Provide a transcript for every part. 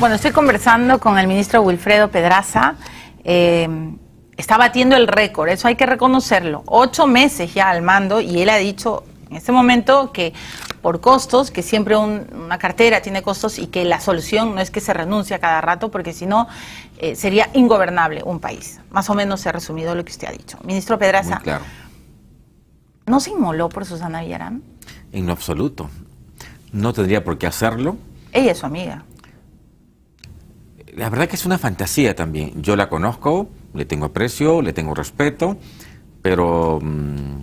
Bueno, estoy conversando con el ministro Wilfredo Pedraza. Eh, está batiendo el récord, eso hay que reconocerlo. Ocho meses ya al mando y él ha dicho en este momento que por costos, que siempre una cartera tiene costos y que la solución no es que se renuncie a cada rato, porque si no eh, sería ingobernable un país. Más o menos se ha resumido lo que usted ha dicho. Ministro Pedraza, claro. ¿no se inmoló por Susana Villarán? En absoluto. No tendría por qué hacerlo. Ella es su amiga la verdad que es una fantasía también. Yo la conozco, le tengo aprecio, le tengo respeto, pero mm,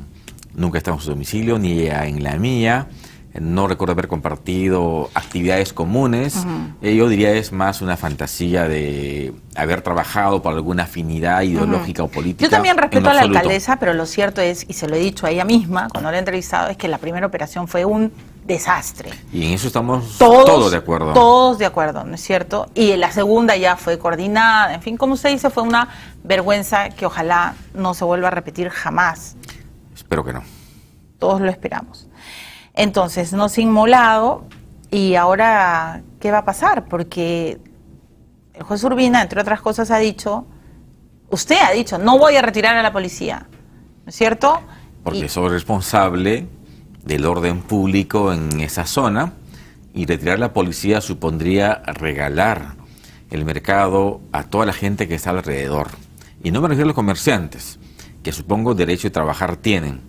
nunca he estado en su domicilio, ni en la mía. No recuerdo haber compartido actividades comunes. Eh, yo diría es más una fantasía de haber trabajado por alguna afinidad ideológica o política. Yo también respeto a la alcaldesa, pero lo cierto es, y se lo he dicho a ella misma cuando la he entrevistado, es que la primera operación fue un desastre. Y en eso estamos todos, de acuerdo. Todos de acuerdo, ¿no es cierto? Y la segunda ya fue coordinada, en fin, como usted dice, fue una vergüenza que ojalá no se vuelva a repetir jamás. Espero que no. Todos lo esperamos. Entonces, no inmolado y ahora, ¿qué va a pasar? Porque el juez Urbina, entre otras cosas, ha dicho, usted ha dicho, no voy a retirar a la policía, ¿no es cierto? Porque soy responsable del orden público en esa zona y retirar la policía supondría regalar el mercado a toda la gente que está alrededor. Y no me refiero a los comerciantes, que supongo derecho de trabajar tienen,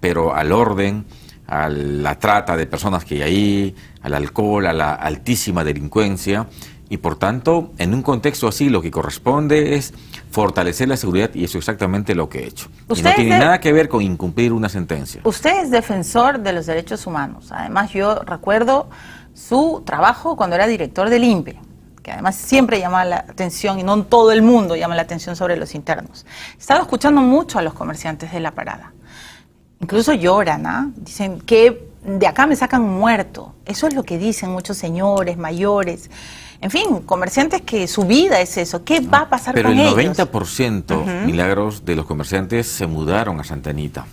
pero al orden, a la trata de personas que hay ahí, al alcohol, a la altísima delincuencia, y por tanto, en un contexto así, lo que corresponde es fortalecer la seguridad y eso es exactamente lo que he hecho. y no tiene nada que ver con incumplir una sentencia. Usted es defensor de los derechos humanos. Además, yo recuerdo su trabajo cuando era director del INPE, que además siempre llama la atención y no en todo el mundo llama la atención sobre los internos. He estado escuchando mucho a los comerciantes de la parada. Incluso lloran, ¿ah? Dicen que de acá me sacan muerto. Eso es lo que dicen muchos señores, mayores, en fin, comerciantes que su vida es eso. ¿Qué va a pasar con ellos? Pero el 90%, milagros, de los comerciantes se mudaron a Santa Anita.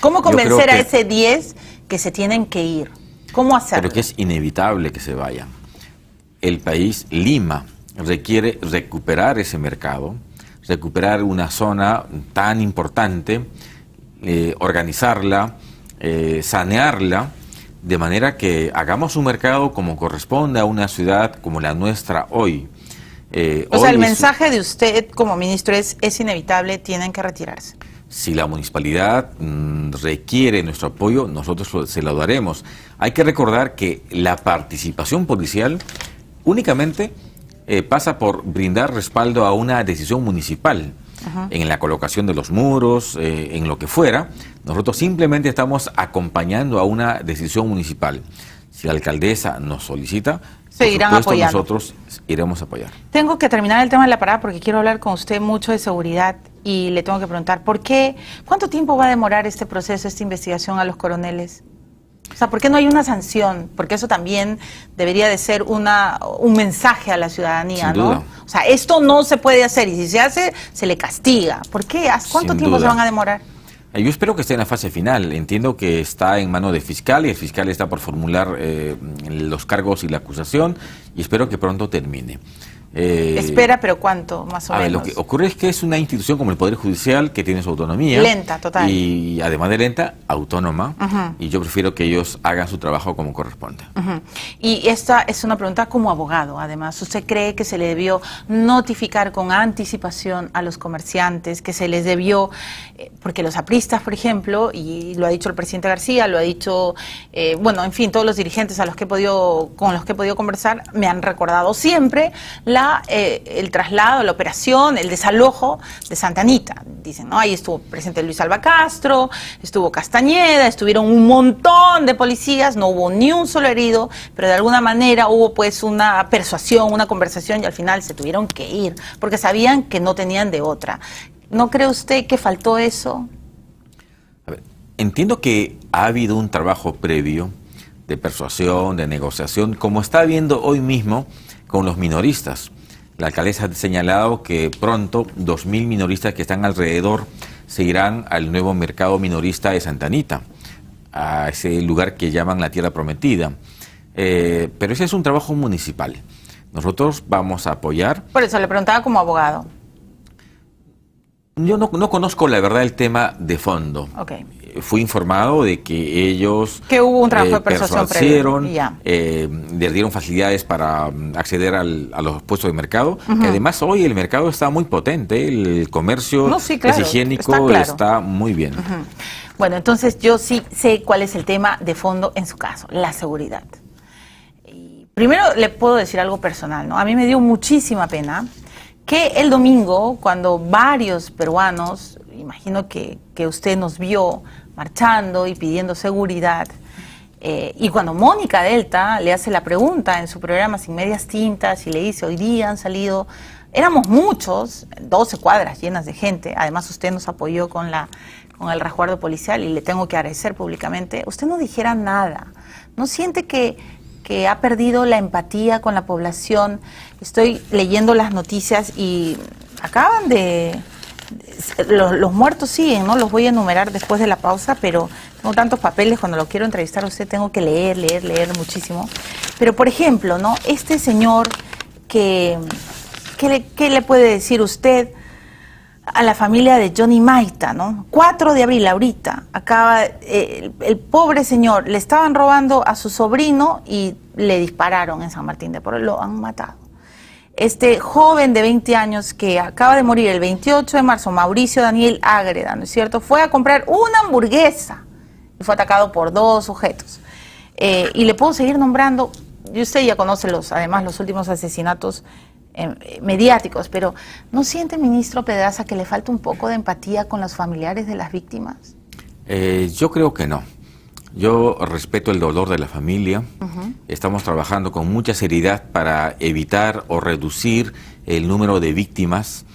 ¿Cómo convencer a ese 10 que se tienen que ir? ¿Cómo hacerlo? Pero que es inevitable que se vayan. El país, Lima, requiere recuperar ese mercado, recuperar una zona tan importante, eh, organizarla, eh, sanearla de manera que hagamos un mercado como corresponde a una ciudad como la nuestra hoy. Eh, o sea, el mensaje de usted como ministro es, es inevitable, tienen que retirarse. Si la municipalidad mm, requiere nuestro apoyo, nosotros se lo daremos. Hay que recordar que la participación policial únicamente eh, pasa por brindar respaldo a una decisión municipal en la colocación de los muros, eh, en lo que fuera. Nosotros simplemente estamos acompañando a una decisión municipal. Si la alcaldesa nos solicita, nosotros iremos a apoyar. Tengo que terminar el tema de la parada porque quiero hablar con usted mucho de seguridad y le tengo que preguntar, ¿por qué? ¿Cuánto tiempo va a demorar este proceso, esta investigación a los coroneles? O sea, ¿por qué no hay una sanción? Porque eso también debería de ser una, un mensaje a la ciudadanía, ¿no? O sea, esto no se puede hacer y si se hace, se le castiga. ¿Por qué? ¿Cuánto tiempo se van a demorar? Eh, yo espero que esté en la fase final. Entiendo que está en mano del fiscal y el fiscal está por formular eh, los cargos y la acusación y espero que pronto termine. Eh, Espera, pero ¿cuánto más o menos? lo que ocurre es que es una institución como el Poder Judicial que tiene su autonomía. Lenta, total. Y además de lenta, autónoma. Y yo prefiero que ellos hagan su trabajo como corresponde. Y esta es una pregunta como abogado, además. ¿Usted cree que se le debió notificar con anticipación a los comerciantes, que se les debió, eh, porque los apristas, por ejemplo, y lo ha dicho el presidente García, lo ha dicho, eh, bueno, en fin, todos los dirigentes a los que he podido, con los que he podido conversar, me han recordado siempre eh, el traslado, la operación, el desalojo de Santa Anita. Dicen, ¿no? Ahí estuvo presente Luis Alba Castro, estuvo Castañeda, estuvieron un montón de policías, no hubo ni un solo herido, pero de alguna manera hubo pues una persuasión, una conversación y al final se tuvieron que ir, porque sabían que no tenían de otra. ¿No cree usted que faltó eso? A ver, entiendo que ha habido un trabajo previo de persuasión, de negociación, como está habiendo hoy mismo con los minoristas. La alcaldesa ha señalado que pronto 2.000 minoristas que están alrededor se irán al nuevo mercado minorista de Santanita, a ese lugar que llaman la Tierra Prometida. Eh, pero ese es un trabajo municipal. Nosotros vamos a apoyar. Por eso le preguntaba como abogado. Yo no, conozco la verdad el tema de fondo. Okay fui informado de que ellos que hubo un eh, trabajo de eh, les dieron facilidades para mm, acceder a los puestos de mercado. que además hoy el mercado está muy potente, el comercio es higiénico, está, está muy bien. Bueno, entonces yo sí sé cuál es el tema de fondo en su caso, la seguridad. Y primero le puedo decir algo personal, ¿no? A mí me dio muchísima pena que el domingo, cuando varios peruanos, imagino que, que usted nos vio, marchando y pidiendo seguridad. Eh, y cuando Mónica Delta le hace la pregunta en su programa Sin Medias Tintas y le dice, hoy día han salido, éramos muchos, 12 cuadras llenas de gente, además usted nos apoyó con, la, con el resguardo policial y le tengo que agradecer públicamente, usted no dijera nada, no siente que ha perdido la empatía con la población. Estoy leyendo las noticias y acaban de los, muertos siguen, ¿no? Los voy a enumerar después de la pausa, pero tengo tantos papeles, cuando lo quiero entrevistar a usted tengo que leer, leer, leer muchísimo. Pero, por ejemplo, ¿no? Este señor que... ¿Qué le, puede decir usted a la familia de Johnny Maita, ¿no? 4 de abril, ahorita, acaba, el, pobre señor, le estaban robando a su sobrino y le dispararon en San Martín de Porres, lo han matado este joven de 20 años que acaba de morir el 28 de marzo, Mauricio Daniel Ágreda, ¿no es cierto? Fue a comprar una hamburguesa y fue atacado por dos sujetos. Eh, y le puedo seguir nombrando, y usted ya conoce los, además los últimos asesinatos em, eh, mediáticos, pero ¿no siente, ministro Pedraza, que le falta un poco de empatía con los familiares de las víctimas? Eh, yo creo que no. Yo respeto el dolor de la familia. Estamos trabajando con mucha seriedad para evitar o reducir el número de víctimas.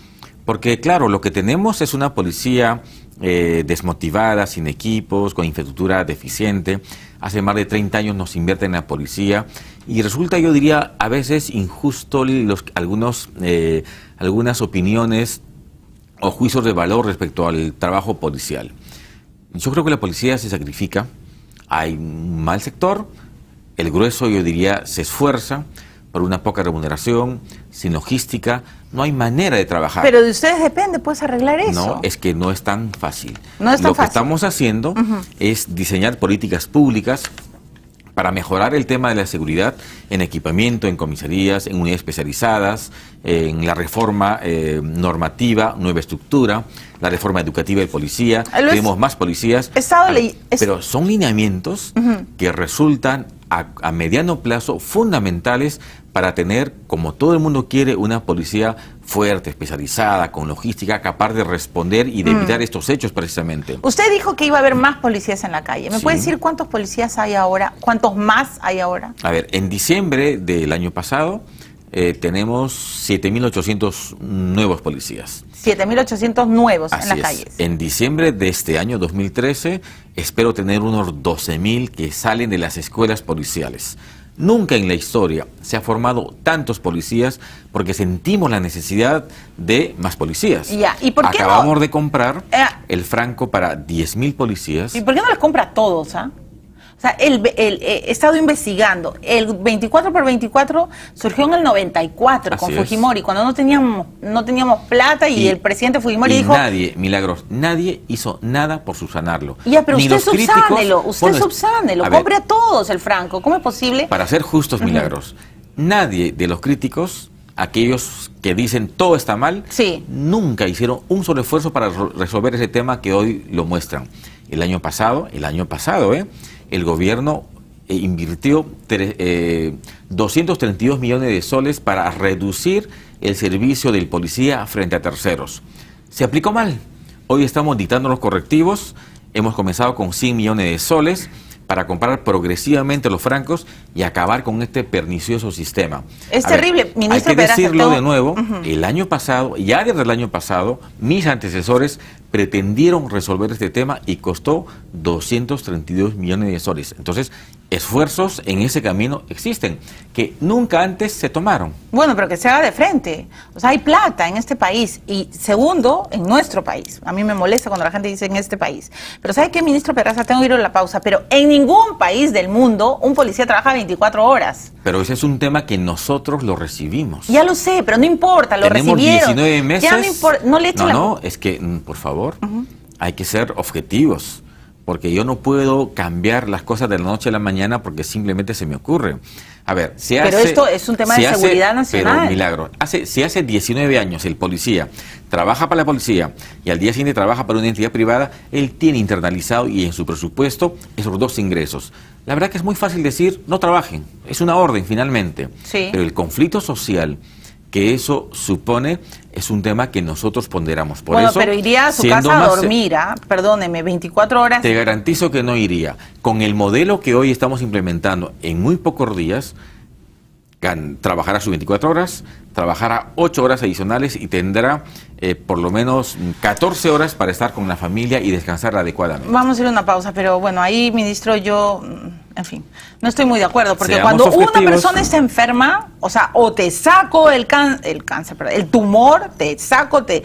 Porque claro, lo que tenemos es una policía eh, desmotivada, sin equipos, con infraestructura deficiente. Hace más de 30 años nos invierte en la policía y resulta, yo diría, a veces injusto los, algunos, eh, algunas opiniones o juicios de valor respecto al trabajo policial. Yo creo que la policía se sacrifica, hay un mal sector, el grueso yo diría se esfuerza por una poca remuneración, sin logística, no hay manera de trabajar. Pero de ustedes depende, puedes arreglar eso. No, es que no es tan fácil. Lo que estamos haciendo es diseñar políticas públicas para mejorar el tema de la seguridad en equipamiento, en comisarías, en unidades especializadas, en la reforma eh, normativa, nueva estructura, la reforma educativa del policía, tenemos más policías, ah, pero son lineamientos que resultan a, mediano plazo fundamentales para tener, como todo el mundo quiere, una policía fuerte, especializada, con logística, capaz de responder y de mm. evitar estos hechos precisamente. Usted dijo que iba a haber más policías en la calle. ¿Me puede decir cuántos policías hay ahora? ¿Cuántos más hay ahora? A ver, en diciembre del año pasado eh, tenemos 7.800 nuevos policías. 7.800 nuevos en las calles. En diciembre de este año 2013 espero tener unos 12.000 que salen de las escuelas policiales. Nunca en la historia se ha formado tantos policías porque sentimos la necesidad de más policías. Ya. ¿Y por qué Acabamos de comprar eh, el franco para 10.000 policías. ¿Y por qué no los compra todos? Ah? O sea, el, eh, he estado investigando. El 24 por 24 surgió en el 94 con Fujimori, cuando no teníamos, no teníamos plata y, el presidente Fujimori dijo... Nadie, milagros, nadie hizo nada por subsanarlo. Ya, pero usted subsánelo, usted subsánelo, a todos el franco, ¿cómo es posible? Para ser justos, milagros, nadie de los críticos, aquellos que dicen todo está mal, nunca hicieron un solo esfuerzo para resolver ese tema que hoy lo muestran. El año pasado, el año pasado, ¿eh? el gobierno eh, invirtió 232 eh, millones de soles para reducir el servicio del policía frente a terceros. Se aplicó mal. Hoy estamos dictando los correctivos. Hemos comenzado con 100 millones de soles para comprar progresivamente los francos y acabar con este pernicioso sistema. Es terrible, ministro. Hay que decirlo de nuevo, el año pasado, ya desde el año pasado, mis antecesores pretendieron resolver este tema y costó 232 millones de soles. Entonces, esfuerzos en ese camino existen, que nunca antes se tomaron. Bueno, pero que se haga de frente. O sea, hay plata en este país y segundo, en nuestro país. A mí me molesta cuando la gente dice en este país. Pero ¿sabe qué, ministro perraza Tengo que ir a la pausa. Pero en ningún país del mundo un policía trabaja 24 horas. Pero ese es un tema que nosotros lo recibimos. Ya lo sé, pero no importa, lo Tenemos 19 meses. no, le no, es que, mm, por favor hay que ser objetivos, porque yo no puedo cambiar las cosas de la noche a la mañana porque simplemente se me ocurre. A ver, si pero esto es un tema de seguridad nacional. milagro. si hace 19 años el policía trabaja para la policía y al día siguiente trabaja para una entidad privada, él tiene internalizado y en su presupuesto esos dos ingresos. La verdad que es muy fácil decir, no trabajen, es una orden finalmente. Pero el conflicto social que eso supone es un tema que nosotros ponderamos. Por bueno, pero iría a su casa a eh, dormir, ¿ah? perdóneme, 24 horas. Te garantizo que no iría. Con el modelo que hoy estamos implementando, en muy pocos días, trabajará sus 24 horas, trabajará 8 horas adicionales y tendrá eh, por lo menos 14 horas para estar con la familia y descansar adecuadamente. Vamos a ir a una pausa, pero bueno, ahí, ministro, yo, mm, en fin, no estoy muy de acuerdo, porque cuando una persona está enferma, o sea, o te saco el, el cáncer, el tumor, te saco, te...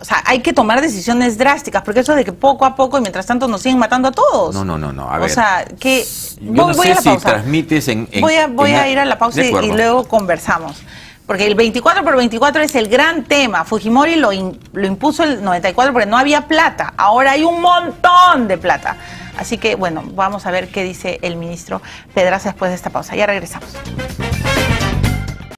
O sea, hay que tomar decisiones drásticas, porque eso de que poco a poco y mientras tanto nos siguen matando a todos. No, no, no, no. A ver, o sea, que... Yo voy, no sé a si transmites en... voy a, ir a la pausa y luego conversamos. Porque el 24 por 24 es el gran tema. Fujimori lo, lo impuso el 94 porque no había plata. Ahora hay un montón de plata. Así que bueno, vamos a ver qué dice el ministro Pedraza después de esta pausa. Ya regresamos.